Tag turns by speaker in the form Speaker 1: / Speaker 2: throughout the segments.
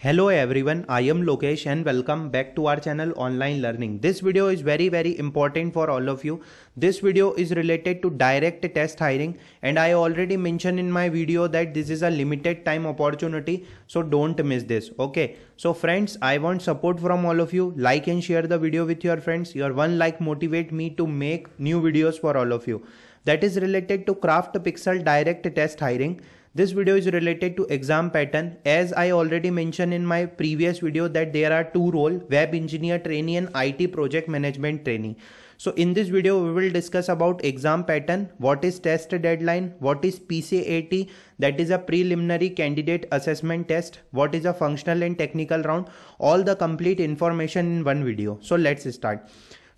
Speaker 1: Hello everyone, I am Lokesh and welcome back to our channel online learning. This video is very very important for all of you. This video is related to direct test hiring and I already mentioned in my video that this is a limited time opportunity so don't miss this. Okay, so friends I want support from all of you. Like and share the video with your friends. Your one like motivate me to make new videos for all of you. That is related to craft pixel direct test hiring. This video is related to exam pattern as I already mentioned in my previous video that there are two role web engineer trainee and IT project management trainee. So in this video we will discuss about exam pattern, what is test deadline, what is PCAT that is a preliminary candidate assessment test, what is a functional and technical round, all the complete information in one video. So let's start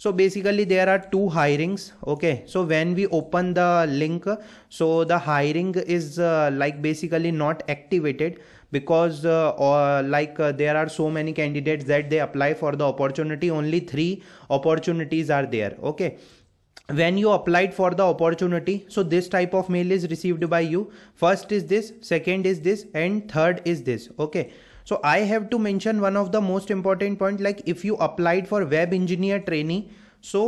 Speaker 1: so basically there are two hirings okay so when we open the link so the hiring is uh, like basically not activated because uh, or like uh, there are so many candidates that they apply for the opportunity only three opportunities are there okay when you applied for the opportunity so this type of mail is received by you first is this second is this and third is this okay so i have to mention one of the most important point like if you applied for web engineer trainee so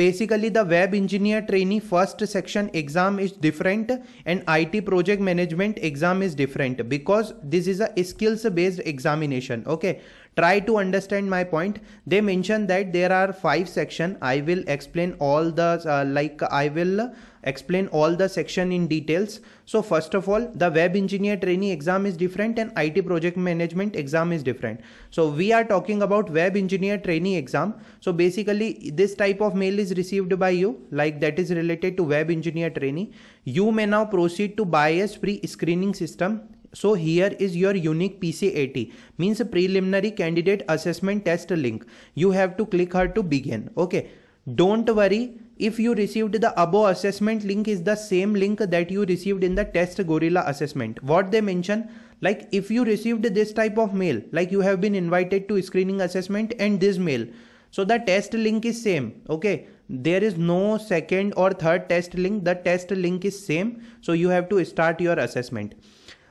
Speaker 1: basically the web engineer trainee first section exam is different and IT project management exam is different because this is a skills based examination okay try to understand my point they mention that there are five section i will explain all the uh, like i will explain all the section in details so first of all the web engineer trainee exam is different and it project management exam is different so we are talking about web engineer trainee exam so basically this type of mail is received by you like that is related to web engineer trainee you may now proceed to bias free screening system so here is your unique PC80 means preliminary candidate assessment test link. You have to click her to begin. Okay. Don't worry if you received the above assessment link is the same link that you received in the test gorilla assessment. What they mention like if you received this type of mail like you have been invited to screening assessment and this mail. So the test link is same. Okay there is no second or third test link the test link is same so you have to start your assessment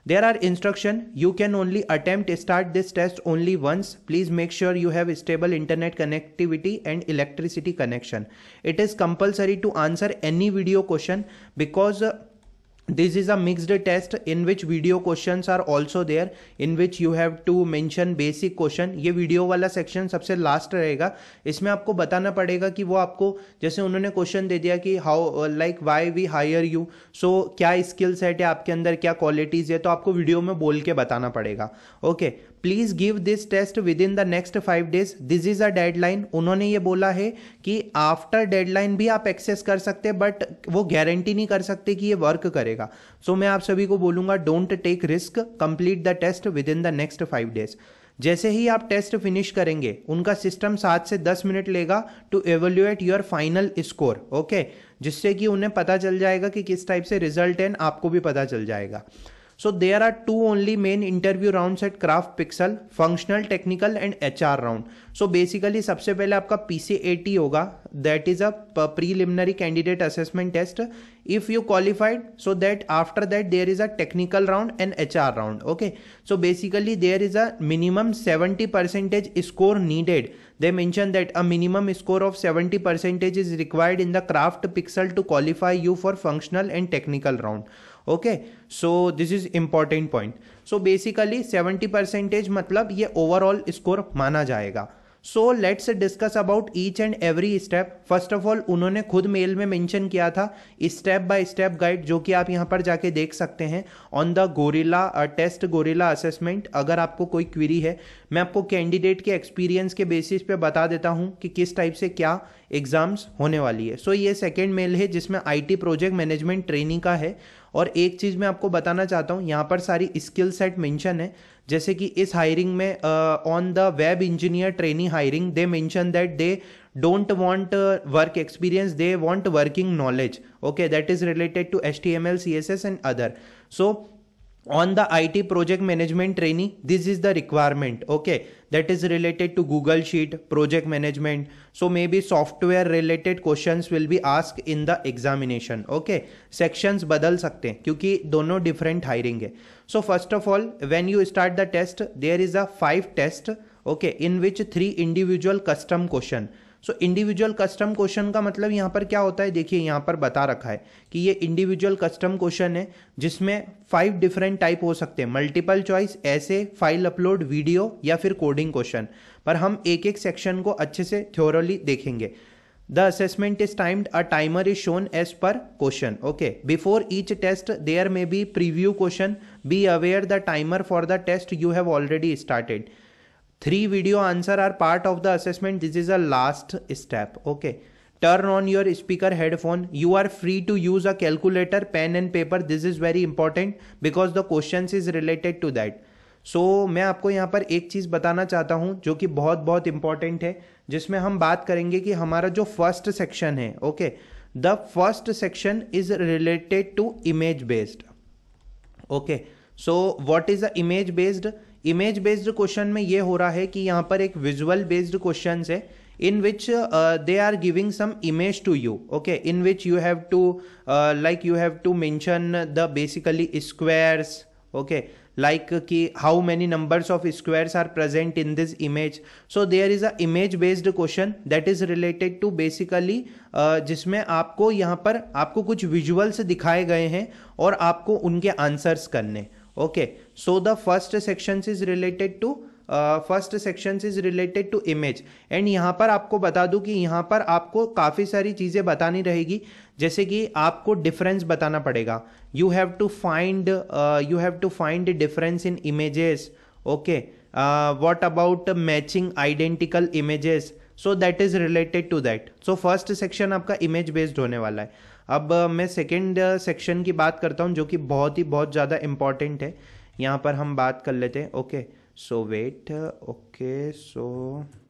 Speaker 1: there are instruction. You can only attempt start this test only once. Please make sure you have stable internet connectivity and electricity connection. It is compulsory to answer any video question because uh, this is a mixed test in which video questions are also there in which you have to mention basic question ये video वाला section सबसे last रहेगा इसमें आपको बताना पड़ेगा कि वो आपको जैसे उन्होंने question दे दिया कि how like why we hire you so क्या skill set है आपके अंदर क्या qualities है तो आपको video में बोल के बताना पड़ेगा okay, please give this test within the next five days this is a deadline उन्होंने ये बोला है कि आफ्टर डेडलाइन भी आप एक्सेस कर सकते हैं बट वो गारंटी नहीं कर सकते कि ये वर्क करेगा सो so, मैं आप सभी को बोलूंगा don't take risk complete the test within the next five days जैसे ही आप टेस्ट फिनिश करेंगे उनका सिस्टम सात से दस मिनट लेगा to evaluate your final score okay जिससे कि उन्हें पता चल जाएगा कि किस टाइप से रिजल्ट है आपको भी पता चल जाएगा So there are two only main interview rounds at Craft Pixel, functional, technical and HR round. So basically सबसे पहले आपका PCAT होगा that is a preliminary candidate assessment test. If you qualified, so that after that there is a technical round and HR round. Okay. So basically there is a minimum 70 percentage score needed. They mentioned that a minimum score of 70 percentage is required in the Craft Pixel to qualify you for functional and technical round. Okay so this is important point so basically seventy percentage मतलब ये overall score माना जाएगा so let's discuss about each and every step first of all उन्होंने खुद mail में mention किया था step by step guide जो कि आप यहां पर जाके देख सकते हैं on the Gorilla test Gorilla assessment अगर आपको कोई क्वेरी है मैं आपको कैंडिडेट के एक्सपीरियंस के बेसिस पे बता देता हूँ कि किस टाइप से क्या एग्ज़ाम्स होने वाली है सो so, ये सेकेंड मेल है जिसमें आईटी प्रोजेक्ट मैनेजमेंट ट्रेनिंग का है और एक चीज़ मैं आपको बताना चाहता हूँ यहाँ पर सारी स्किल सेट मेंशन है जैसे कि इस हायरिंग में on the web engineer training hiring they mention that they don't want work experience they want working knowledge okay that is related to H T M L C S S and other so on the I T project management training this is the requirement okay that is related to Google sheet project management so may be software related question will be ask in the examination okay sections बदल सकते हैं क्योंकि दोनों different hiring है so first of all when you start the test there is a five test okay in which three individual custom question so individual custom question का मतलब यहाँ पर क्या होता है देखिए यहाँ पर बता रखा है कि ये इंडिविजुअल कस्टम क्वेश्चन है जिसमें फाइव डिफरेंट टाइप हो सकते हैं मल्टीपल चॉइस ऐसे फाइल अपलोड वीडियो या फिर कोडिंग क्वेश्चन पर हम एक एक सेक्शन को अच्छे से थ्योरली देखेंगे the assessment is timed a timer is shown as per question okay before each test there may be preview question be aware the timer for the test you have already started three video answer are part of the assessment this is a last step okay turn on your speaker headphone you are free to use a calculator pen and paper this is very important because the question is related to that so मैं आपको यहाँ पर एक चीज बताना चाहता हूँ जो कि बहुत बहुत इंपॉर्टेंट है जिसमें हम बात करेंगे कि हमारा जो फर्स्ट सेक्शन है okay the first section is related to image based okay so what is the image based image based question में ये हो रहा है कि यहाँ पर एक विजुअल बेस्ड क्वेश्चन है in which they are giving some image to you okay in which you have to like you have to mention the basically squares okay like कि how many numbers of squares are present in this image so there is a image based question that is related to basically जिसमें आपको यहाँ पर आपको कुछ visuals दिखाए गए हैं और आपको उनके आंसर्स करने हैं okay so the first sections is related to first section is related to image and यहाँ पर आपको बता दूं कि यहाँ पर आपको काफ़ी सारी चीज़ें बतानी रहेगी जैसे कि आपको डिफरेंस बताना पड़ेगा you have to find you have to find difference in images okay what about matching identical images so that is related to that so first section आपका इमेज बेस्ड होने वाला है अब uh, मैं सेकेंड सेक्शन uh, की बात करता हूँ जो कि बहुत ही बहुत ज़्यादा इम्पॉर्टेंट है यहाँ पर हम बात कर लेते हैं ओके सो वेट ओके सो